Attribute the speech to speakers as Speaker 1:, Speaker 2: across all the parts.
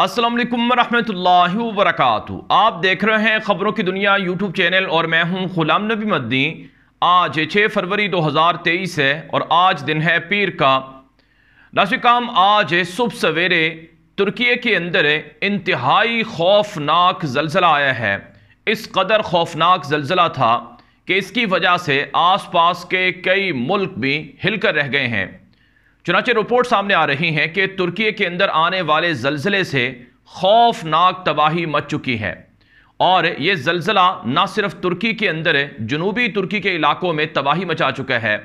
Speaker 1: असलम वरहमल वरक आप देख रहे हैं ख़बरों की दुनिया यूट्यूब चैनल और मैं हूं गुलाम नबी मद्दी आज 6 फरवरी 2023 है और आज दिन है पीर का नाशिकाम आज सुबह सवेरे तुर्की के अंदर इंतहाई खौफनाक जलजला आया है इस कदर खौफनाक जलजिला था कि इसकी वजह से आसपास के कई मुल्क भी हिलकर रह गए हैं चुनाचे रिपोर्ट सामने आ रही हैं कि तुर्की के अंदर आने वाले जलजिले से खौफनाक तबाही मच चुकी है और ये जलजिला ना सिर्फ तुर्की के अंदर जनूबी तुर्की के इलाकों में तबाही मचा चुका है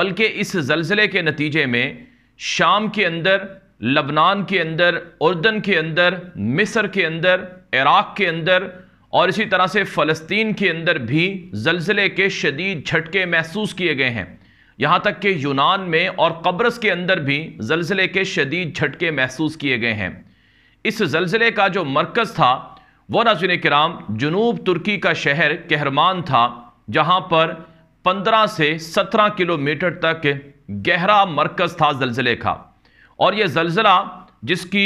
Speaker 1: बल्कि इस जलजिले के नतीजे में शाम के अंदर लबनान के अंदर उर्दन के अंदर मिस्र के अंदर इराक़ के अंदर और इसी तरह से फ़लस्तीन के अंदर भी जलजिले के शदीद झटके महसूस किए गए हैं यहाँ तक कि यूनान में और कब्रस के अंदर भी जलजिले के शदीद झटके महसूस किए गए हैं इस जलजिले का जो मरकज़ था वह नाजिन कराम जनूब तुर्की का शहर कहरमान था जहाँ पर पंद्रह से सत्रह किलोमीटर तक गहरा मरकज़ था जलजिले का और यह जलजिला जिसकी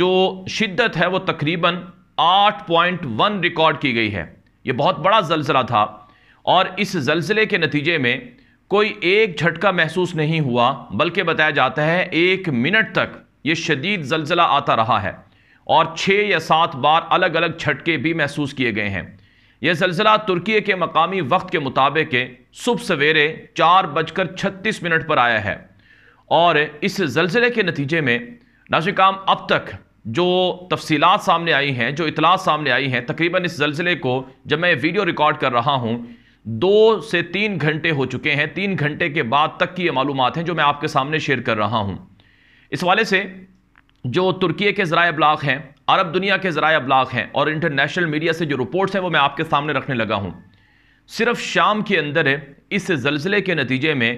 Speaker 1: जो शिद्दत है वह तकरीबन आठ पॉइंट वन रिकॉर्ड की गई है ये बहुत बड़ा जलजिला था और इस जलजिले के नतीजे में कोई एक झटका महसूस नहीं हुआ बल्कि बताया जाता है एक मिनट तक ये शदीद जलजिला आता रहा है और छः या सात बार अलग अलग झटके भी महसूस किए गए हैं यह जलजिला तुर्की के मकामी वक्त के मुताबिक सुबह सवेरे चार बजकर छत्तीस मिनट पर आया है और इस जलजिले के नतीजे में नाजिकाम अब तक जो तफसीलात सामने आई हैं जो इतलात सामने आई हैं तकरीबन इस जलजिले को जब मैं वीडियो रिकॉर्ड कर रहा हूँ दो से तीन घंटे हो चुके हैं तीन घंटे के बाद तक की ये मालूम हैं जो मैं आपके सामने शेयर कर रहा हूँ इस वाले से जो तुर्की के ज़रा अबलाग हैं अरब दुनिया के ज़रा अबलाग हैं और इंटरनेशनल मीडिया से जो रिपोर्ट्स हैं वो मैं आपके सामने रखने लगा हूँ सिर्फ शाम के अंदर इस जलजिले के नतीजे में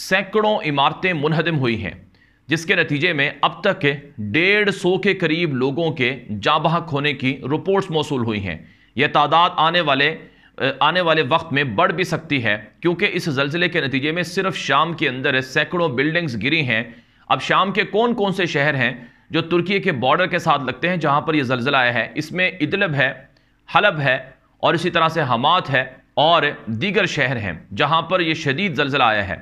Speaker 1: सैकड़ों इमारतें मुनहदम हुई हैं जिसके नतीजे में अब तक डेढ़ सौ के करीब लोगों के जाबहक होने की रिपोर्ट्स मौसू हुई हैं यह तादाद आने वाले आने वाले वक्त में बढ़ भी सकती है क्योंकि इस जलजिले के नतीजे में सिर्फ शाम के अंदर सैकड़ों बिल्डिंग्स गिरी हैं अब शाम के कौन कौन से शहर हैं जो तुर्की के बॉर्डर के साथ लगते हैं जहाँ पर यह जलजिला आया है इसमें इदलब है हलब है और इसी तरह से हमात है और दीगर शहर हैं जहाँ पर यह शदीद जलजिला आया है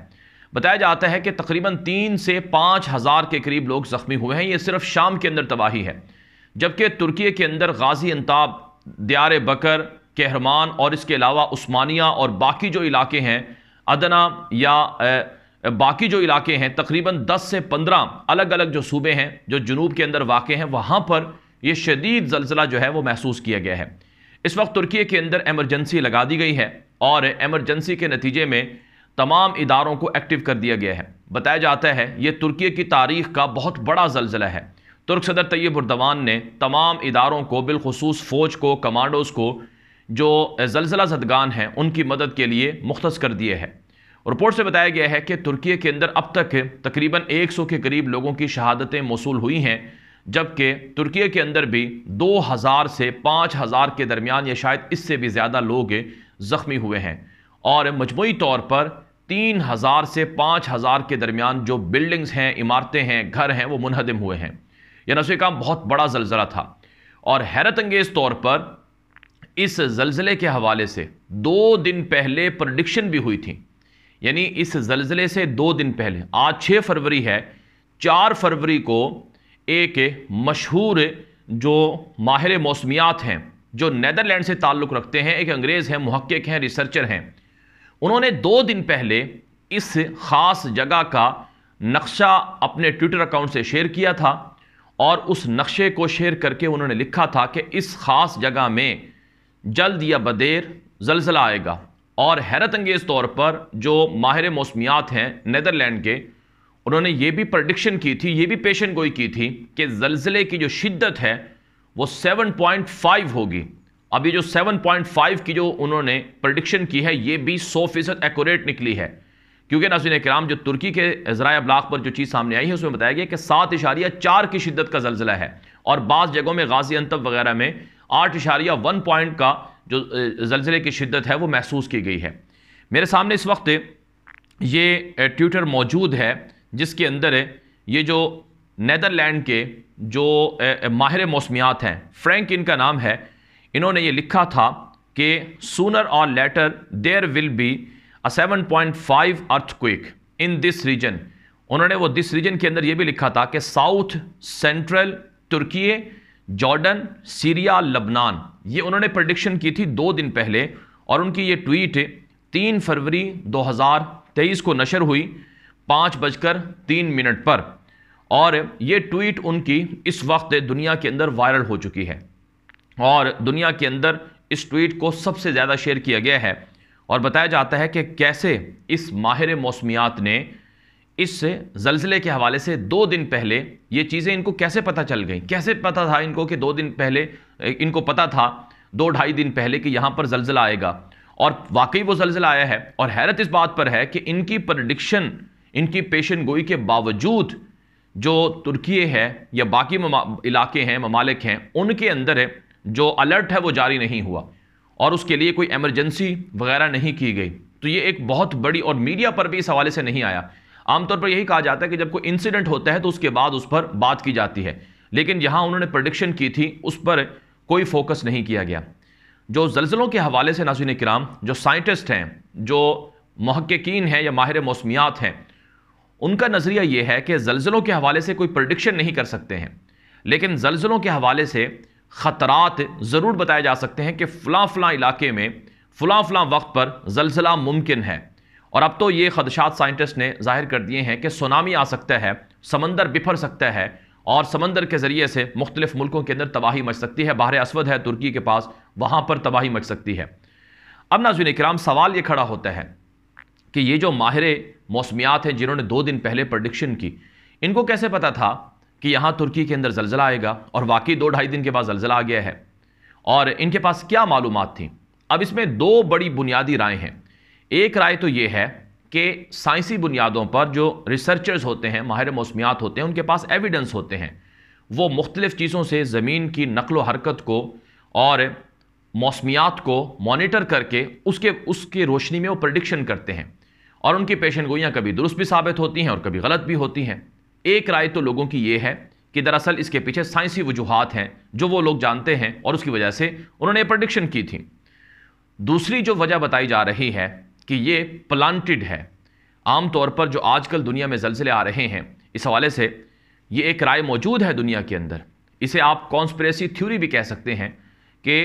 Speaker 1: बताया जाता है कि तकरीबन तीन से पाँच हज़ार के करीब लोग ज़ख्मी हुए हैं ये सिर्फ शाम के अंदर तबाही है जबकि तुर्की के अंदर गाजी अंताब दियार बकर कहरमान और इसके अलावा उस्मानिया और बाकी जो इलाके हैं अदना या बाकी जो इलाके हैं तकरीबन 10 से 15 अलग अलग जो सूबे हैं जो जनूब के अंदर वाक़ हैं वहाँ पर यह शदीद जलजिला जो है वह महसूस किया गया है इस वक्त तुर्की के अंदर एमरजेंसी लगा दी गई है और एमरजेंसी के नतीजे में तमाम इदारों को एक्टिव कर दिया गया है बताया जाता है ये तुर्की की तारीख का बहुत बड़ा जलजिला है तुर्क सदर तैयब उर्दवान ने तमाम इदारों को बिलखसूस फ़ौज को कमांडोज़ को जो जलजिला जदगान हैं उनकी मदद के लिए मुख्त कर दिए हैं रिपोर्ट से बताया गया है कि तुर्की के अंदर अब तक तकरीबन 100 के करीब लोगों की शहादतें मौसू हुई हैं जबकि तुर्की के अंदर भी 2000 से 5000 के दरमियान या शायद इससे भी ज़्यादा लोग ज़ख्मी हुए हैं और मजमू तौर पर तीन हज़ार से पाँच हज़ार के दरमियान जो बिल्डिंग्स हैं इमारतें हैं घर हैं वो मुनहदम हुए हैं यह नशे का बहुत बड़ा जलजिला था और हैरत अंगेज़ तौर पर इस जलज़ले के हवाले से दो दिन पहले प्रडिक्शन भी हुई थी यानी इस जलज़ले से दो दिन पहले आज छः फरवरी है चार फरवरी को एक मशहूर जो माहिर मौसमियात हैं जो नैदरलैंड से ताल्लुक़ रखते हैं एक अंग्रेज़ हैं महक्क हैं रिसर्चर हैं उन्होंने दो दिन पहले इस ख़ास जगह का नक्शा अपने ट्विटर अकाउंट से शेयर किया था और उस नक्शे को शेयर करके उन्होंने लिखा था कि इस ख़ास जगह में जल्द या बदेर जलजला आएगा और हैरत अंगेज़ तौर पर जो माहिर मौसमियात हैं नदरलैंड के उन्होंने ये भी प्रडिक्शन की थी ये भी पेशन गोई की थी कि जलजिले की जो शिद्दत है वो 7.5 होगी अब ये जो 7.5 की जो उन्होंने प्रडिक्शन की है ये भी 100 फीसद एकोरेट निकली है क्योंकि नाजिन कराम जो तुर्की के ज़रा ब्लाक पर जो चीज़ सामने आई है उसमें बताया गया कि सात इशारिया चार की शिद्दत का जलजिला है और बाज़ जगहों में गाजी अंतब वगैरह में आठ इशारिया वन पॉइंट का जो जलजिले की शिद्दत है वो महसूस की गई है मेरे सामने इस वक्त ये ट्विटर मौजूद है जिसके अंदर ये जो नदरलैंड के जो माहिर मौसमियात हैं फ्रैंक इनका नाम है इन्होंने ये लिखा था कि sooner or later there will be a 7.5 point earthquake in this region उन्होंने वो दिस रीजन के अंदर ये भी लिखा था कि साउथ सेंट्रल तुर्की जॉर्डन सीरिया लबनान ये उन्होंने प्रडिक्शन की थी दो दिन पहले और उनकी ये ट्वीट तीन फरवरी 2023 को नशर हुई पाँच बजकर तीन मिनट पर और ये ट्वीट उनकी इस वक्त दुनिया के अंदर वायरल हो चुकी है और दुनिया के अंदर इस ट्वीट को सबसे ज़्यादा शेयर किया गया है और बताया जाता है कि कैसे इस माहिर मौसमियात ने इससे जलजिले के हवाले से दो दिन पहले ये चीज़ें इनको कैसे पता चल गई कैसे पता था इनको कि दो दिन पहले इनको पता था दो ढाई दिन पहले कि यहाँ पर जलजिला आएगा और वाकई वो जलजिला आया है और हैरत इस बात पर है कि इनकी प्रडिक्शन इनकी पेशन गोई के बावजूद जो तुर्की है या बाकी इलाके हैं ममालिक हैं उनके अंदर है जो अलर्ट है वो जारी नहीं हुआ और उसके लिए कोई एमरजेंसी वगैरह नहीं की गई तो ये एक बहुत बड़ी और मीडिया पर भी इस हवाले से नहीं आया आमतौर पर यही कहा जाता है कि जब कोई इंसिडेंट होता है तो उसके बाद उस पर बात की जाती है लेकिन यहाँ उन्होंने प्रडिक्शन की थी उस पर कोई फोकस नहीं किया गया जो जल्जलों के हवाले से नाजिन कराम जो साइंटिस्ट हैं जो महक्कीन हैं या माहिर मौसमियात हैं उनका नज़रिया ये है कि जल्जलों के हवाले से कोई प्रडिक्शन नहीं कर सकते हैं लेकिन जल्जलों के हवाले से ख़तरात ज़रूर बताए जा सकते हैं कि फ़लाँ फ़लाँ इलाके में फ़लाँ फ़लाँ वक्त पर जल्जला मुमकिन है और अब तो ये खदशात साइंटिस्ट ने जाहिर कर दिए हैं कि सुनामी आ सकता है समंदर बिफर सकता है और समंदर के ज़रिए से मुख्तलिफ मुल्कों के अंदर तबाही मच सकती है बाहर असवद है तुर्की के पास वहाँ पर तबाही मच सकती है अब नाजुन कराम सवाल ये खड़ा होता है कि ये जो माहिर मौसमियात हैं जिन्होंने दो दिन पहले प्रडिक्शन की इनको कैसे पता था कि यहाँ तुर्की के अंदर जलजला आएगा और वाकई दो ढाई दिन के बाद जलजला आ गया है और इनके पास क्या मालूम थी अब इसमें दो बड़ी बुनियादी राय हैं एक राय तो ये है कि साइंसी बुनियादों पर जो रिसर्चर्स होते हैं माहिर मौसमियात होते हैं उनके पास एविडेंस होते हैं वो मुख्तलिफ़ चीज़ों से ज़मीन की नकल हरकत को और मौसमियात को मोनिटर करके उसके उसके रोशनी में वो प्रडिक्शन करते हैं और उनकी पेशन गोइयाँ कभी दुरुस्त भी साबित होती हैं और कभी गलत भी होती हैं एक राय तो लोगों की ये है कि दरअसल इसके पीछे साइंसी वजूहत हैं जो वो लोग जानते हैं और उसकी वजह से उन्होंने प्रडिक्शन की थी दूसरी जो वजह बताई जा रही है कि ये प्लांटेड है आम तौर पर जो आजकल दुनिया में जलसले आ रहे हैं इस हवाले से ये एक राय मौजूद है दुनिया के अंदर इसे आप कॉन्स्परेसी थ्योरी भी कह सकते हैं कि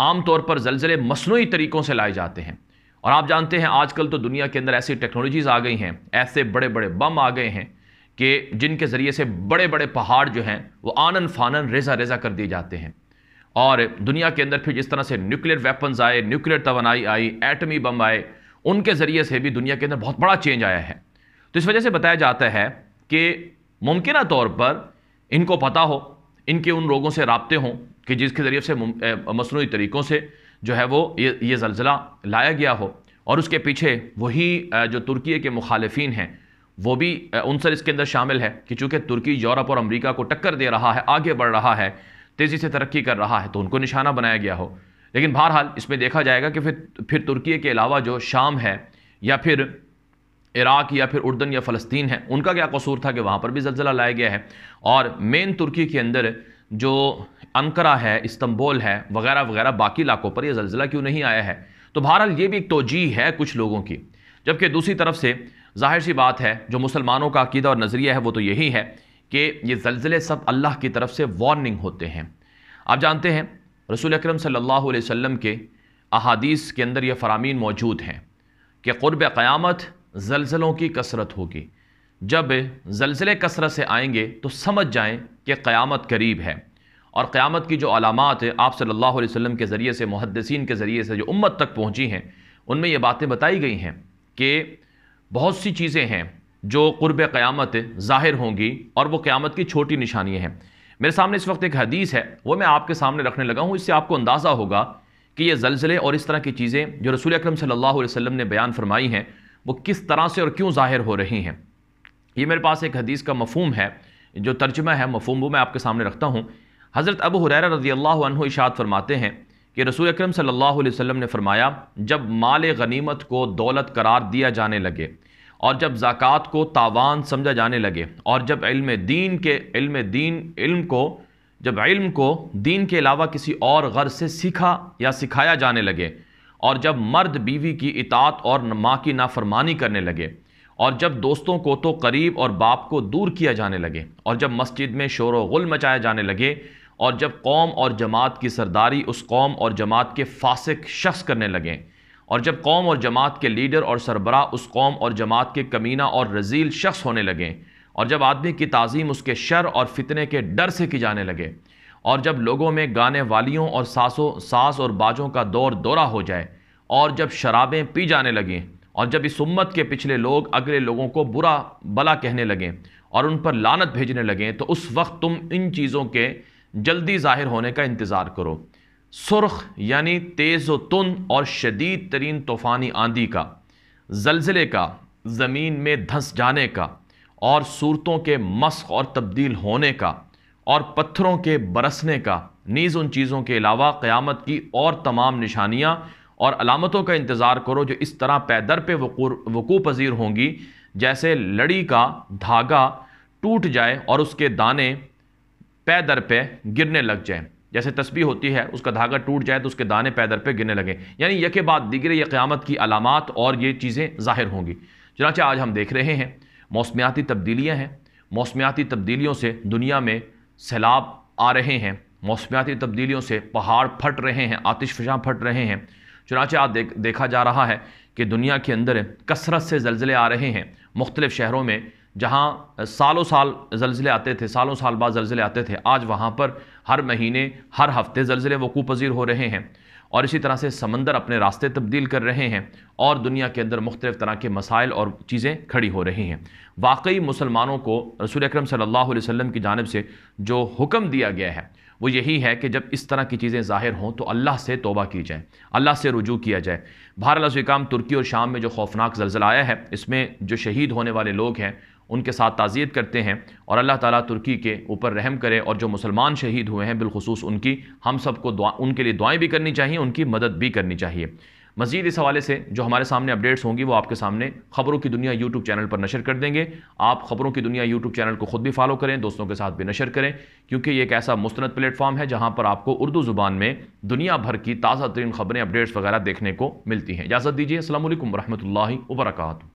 Speaker 1: आम तौर पर जलजले मसनू तरीक़ों से लाए जाते हैं और आप जानते हैं आजकल तो दुनिया के अंदर ऐसी टेक्नोलॉजीज़ आ गई हैं ऐसे बड़े बड़े बम आ गए हैं कि जिनके ज़रिए से बड़े बड़े पहाड़ जो हैं वो आनन फानन रेजा रेजा कर दिए जाते हैं और दुनिया के अंदर फिर जिस तरह से न्यूक्लियर वेपन्स आए न्यूक्लियर तोनाई आई एटमी बम आए उनके ज़रिए से भी दुनिया के अंदर बहुत बड़ा चेंज आया है तो इस वजह से बताया जाता है कि मुमकिन तौर पर इनको पता हो इनके उन लोगों से रबते हों कि जिसके ज़रिए से मसनू तरीक़ों से जो है वो ये ये जलजिला लाया गया हो और उसके पीछे वही जो तुर्की के मुखालफी हैं वो भी उनसर इसके अंदर शामिल है कि चूँकि तुर्की यूरोप और अमेरिका को टक्कर दे रहा है आगे बढ़ रहा है तेज़ी से तरक्की कर रहा है तो उनको निशाना बनाया गया हो लेकिन बहरहाल इसमें देखा जाएगा कि फिर फिर तुर्की के अलावा जो शाम है या फिर इराक़ या फिर उर्दन या फ़लस्तीन है उनका क्या कसूर था कि वहाँ पर भी जलजिला लाया गया है और मेन तुर्की के अंदर जो अनकरा है इस्तंबोल है वगैरह वगैरह बाकी इलाकों पर यह जलजिला क्यों नहीं आया है तो बहरहाल ये भी एक तोजी है कुछ लोगों की जबकि दूसरी तरफ से जाहिर सी बात है जो मुसलमानों का अकीदा और नज़रिया है वो तो यही है कि ये जलजिले सब अल्लाह की तरफ से वार्निंग होते हैं आप जानते हैं रसूल अक्रम सल्लल्लाहु अलैहि वसल्लम के अहादीस के अंदर ये फरामीन मौजूद हैं कि क़ुरब क़यामत जलज़लों की कसरत होगी जब जलज़ले कसरत से आएंगे तो समझ जाएं कि क़यामत करीब है और क़्यामत की जो अलामत आप सल्लल्लाहु अलैहि वसल्लम के ज़रिए से मुहदसिन के ज़रिए से जो उम्मत तक पहुँची हैं उनमें ये बातें बताई गई हैं कि बहुत सी चीज़ें हैं जो क़ुरब क़्यामत ज़ाहिर होंगी और वो क़्यामत की छोटी निशानियाँ हैं मेरे सामने इस वक्त एक हदीस है वो मैं आपके सामने रखने लगा हूँ इससे आपको अंदाज़ा होगा कि ये जलजिले और इस तरह की चीज़ें जो रसूल अक्रम सल्लल्लाहु ने बयान फरमाई हैं वो किस तरह से और क्यों ज़ाहिर हो रही हैं ये मेरे पास एक हदीस का मफहम है जो तर्जमा है मफहम वो मैं आपके सामने रखता हूँ हज़रत अबू हुरैरा रज़ी अल्लाह इशात फरमाते हैं कि रसूल अक्रम सल्ला वसम ने फरमाया जब माल गनीमत को दौलत करार दिया जाने लगे और जब ज़क़़त को तावान समझा जाने लगे और जब इल्म दीन के इल्म दीन इल्म को जब इल्म को दीन के अलावा किसी और गर्ज से सीखा या सिखाया जाने लगे और जब मर्द बीवी की इतात और माँ की नाफरमानी करने लगे और जब दोस्तों को तो करीब और बाप को दूर किया जाने लगे और जब मस्जिद में शोर गुल मचाया जाने लगे और जब कौम और जमात की सरदारी उस कौम और जमात के फासिक शख्स करने लगें और जब कौम और जमात के लीडर और सरबरा उस कौम और जमात के कमीना और रजील शख्स होने लगें और जब आदमी की तज़ीम उसके शर और फितने के डर से की जाने लगे और जब लोगों में गाने वालियों और सासों सास और बाजों का दौर दौरा हो जाए और जब शराबें पी जाने लगें और जब इस उम्मत के पिछले लोग अगले लोगों को बुरा भला कहने लगें और उन पर लानत भेजने लगें तो उस वक्त तुम इन चीज़ों के जल्दी ज़ाहिर होने का इंतज़ार करो सुरख यानी तेज़ व तुन और शदीद तरीन तूफ़ानी आंधी का जलजिले का ज़मीन में धंस जाने का और सूरतों के मस्क और तब्दील होने का और पत्थरों के बरसने का नीज़ उन चीज़ों के अलावा क़्यामत की और तमाम निशानियाँ और अलामतों का इंतज़ार करो जो इस तरह पैदर पे वकू पजीर होंगी जैसे लड़ी का धागा टूट जाए और उसके दाने पैदर पे गिरने लग जाएं जैसे तस्बी होती है उसका धागा टूट जाए तो उसके दाने पैदर पे गिरने लगे यानी यके बाद दिगरे ये क़्यामत की अलामत और ये चीज़ें ज़ाहिर होंगी चनाचे आज हम देख रहे हैं मौसमियाती तब्दीलियाँ हैं मौसमियाती तब्दीलियों से दुनिया में सैलाब आ रहे हैं मौसमियाती तब्दीलियों से पहाड़ फट रहे हैं आतिश फट रहे हैं चुनाचे आज देख, देखा जा रहा है कि दुनिया के अंदर कसरत से जलजिले आ रहे हैं मुख्तलिफ़ शहरों में जहाँ सालों साल जलजिले आते थे सालों साल बाद जलजिले आते थे आज वहाँ पर हर महीने हर हफ्ते जलजिले वकू पजीर हो रहे हैं और इसी तरह से समंदर अपने रास्ते तब्दील कर रहे हैं और दुनिया के अंदर मुख्तलिफ तरह के मसाइल और चीज़ें खड़ी हो रही हैं वाकई मुसलमानों को रसूल अक्रम सल्लल्लाहु अलैहि वसल्लम की जानब से जो हुक्म दिया गया है वो यही है कि जब इस तरह की चीज़ें ज़ाहिर हों तो अल्लाह से तोबा की जाए अल्लाह से रुजू किया जाए भारत काम तुर्की और शाम में जो खौफनाक जलजिला आया है इसमें जो शहीद होने वाले लोग हैं उनके साथ ताज़ियत करते हैं और अल्लाह ताला तुर्की के ऊपर रहम करे और जो मुसलमान शहीद हुए हैं बिलखसूस उनकी हम सबको दुआ उनके लिए दुआएं भी करनी चाहिए उनकी मदद भी करनी चाहिए मजीद इस हवाले से जो हमारे सामने अपडेट्स होंगी वो आपके सामने खबरों की दुनिया यूट्यूब चैनल पर नशर कर देंगे आप खबरों की दुनिया यूट्यूब चैनल को खुद भी फॉलो करें दोस्तों के साथ भी नशर करें क्योंकि ये एक ऐसा मुस्ंद प्लेटफॉर्म है जहाँ पर आपको उर्दू ज़ुबान में दुनिया भर की ताज़ा तरीन खबरें अपडेट्स वगैरह देखने को मिलती हैं इजाज़त दीजिए असल वरहमल वर्का